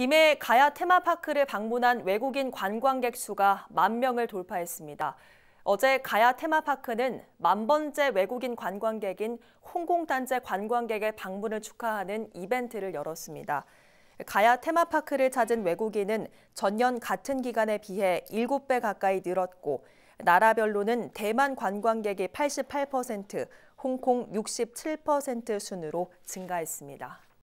김해 가야 테마파크를 방문한 외국인 관광객 수가 만 명을 돌파했습니다. 어제 가야 테마파크는 만 번째 외국인 관광객인 홍콩 단체 관광객의 방문을 축하하는 이벤트를 열었습니다. 가야 테마파크를 찾은 외국인은 전년 같은 기간에 비해 7배 가까이 늘었고 나라별로는 대만 관광객이 88%, 홍콩 67% 순으로 증가했습니다.